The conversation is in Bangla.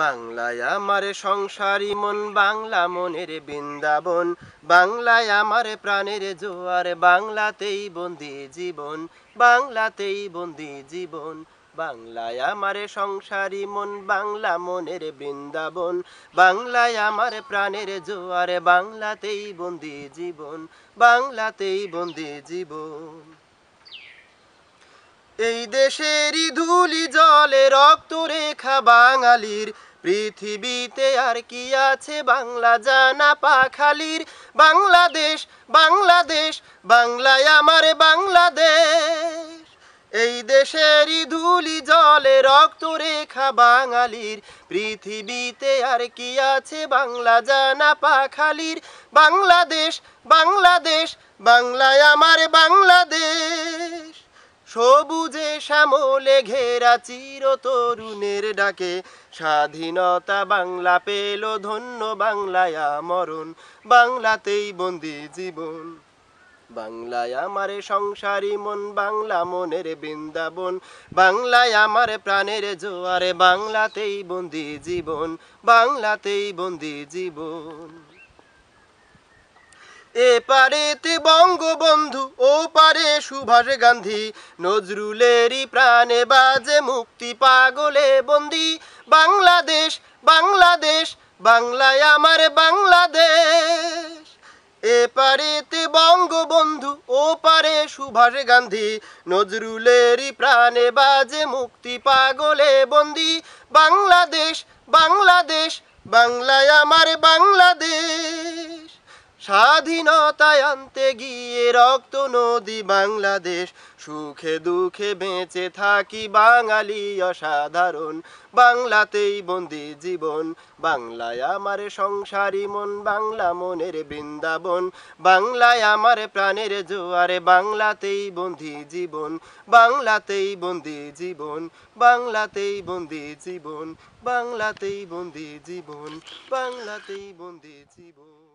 বাংলায় আমার সংসারী মন বাংলা মনের বৃন্দাবন বাংলায় আমার প্রাণের জোয়ার বাংলাতেই বন্দি জীবন বাংলাতেই বন্দি জীবন বাংলায় আমার সংসারী মন বাংলা মনের বৃন্দাবন বাংলায় আমার প্রাণের জোয়ার বাংলাতেই বন্দি জীবন বাংলাতেই বন্দি জীবন এই দেশেরই ধুলি জলে রক্ত রে লেখা বাঙালির পৃথিবীতে আর কি আছে বাংলা জানা পাখালির বাংলাদেশ বাংলাদেশ বাংলায় আমার বাংলাদেশ এই দেশের ধুলি জলে রক্ত রেখা বাঙালির পৃথিবীতে আর কি আছে বাংলা জানা পাখালির বাংলাদেশ বাংলাদেশ বাংলায় আমার বাংলাদেশ সবুজে শ্যামলে ঘেরা চির তরুণের ডাকে স্বাধীনতা বাংলা পেল ধন্য বাংলায় আমরণ বাংলাতেই বন্দি জীবন বাংলায় আমারে সংসারী মন বাংলা মনের বৃন্দাবন বাংলায় আমার প্রাণের জোয়ারে বাংলাতেই বন্দি জীবন বাংলাতেই বন্দি জীবন এপারেতে বঙ্গবন্ধু পারে সুভাষ গান্ধী নজরুলেরই প্রাণে বাজে মুক্তি পাগলে বন্দি বাংলাদেশ বাংলাদেশ বাংলায় আমার বাংলাদেশ এপারেতে বঙ্গবন্ধু ও পারে সুভাষ গান্ধী নজরুলেরই প্রাণে বাজে মুক্তি পাগলে বন্দি বাংলাদেশ বাংলাদেশ বাংলায় আমার বাংলাদেশ স্বাধীনতায় আনতে গিয়ে রক্ত নদী বাংলাদেশ সুখে দুঃখে বেঁচে থাকি বাঙালি অসাধারণ বাংলাতেই বন্দি জীবন বাংলায় আমার সংসারী মন বাংলা মনের বৃন্দাবন বাংলায় আমার প্রাণের জোয়ারে বাংলাতেই বন্দি জীবন বাংলাতেই বন্দি জীবন বাংলাতেই বন্দি জীবন বাংলাতেই বন্দি জীবন বাংলাতেই বন্দি জীবন